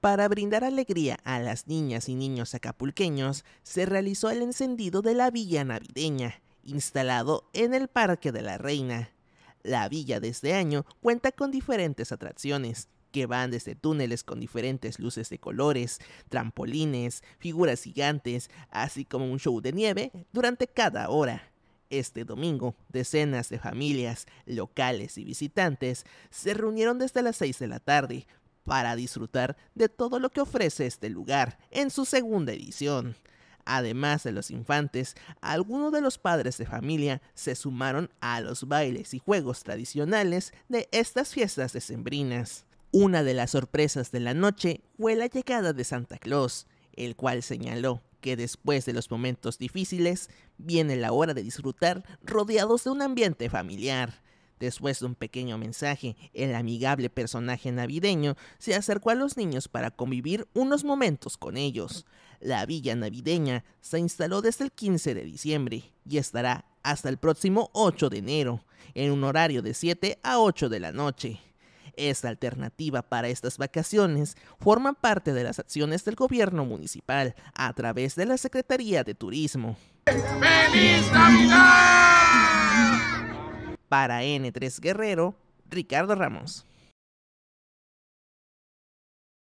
Para brindar alegría a las niñas y niños acapulqueños, se realizó el encendido de la villa navideña, instalado en el Parque de la Reina. La villa de este año cuenta con diferentes atracciones, que van desde túneles con diferentes luces de colores, trampolines, figuras gigantes, así como un show de nieve durante cada hora. Este domingo, decenas de familias, locales y visitantes se reunieron desde las 6 de la tarde para disfrutar de todo lo que ofrece este lugar en su segunda edición. Además de los infantes, algunos de los padres de familia se sumaron a los bailes y juegos tradicionales de estas fiestas decembrinas. Una de las sorpresas de la noche fue la llegada de Santa Claus, el cual señaló que después de los momentos difíciles viene la hora de disfrutar rodeados de un ambiente familiar. Después de un pequeño mensaje, el amigable personaje navideño se acercó a los niños para convivir unos momentos con ellos. La villa navideña se instaló desde el 15 de diciembre y estará hasta el próximo 8 de enero, en un horario de 7 a 8 de la noche. Esta alternativa para estas vacaciones forma parte de las acciones del gobierno municipal a través de la Secretaría de Turismo. Para N3 Guerrero, Ricardo Ramos.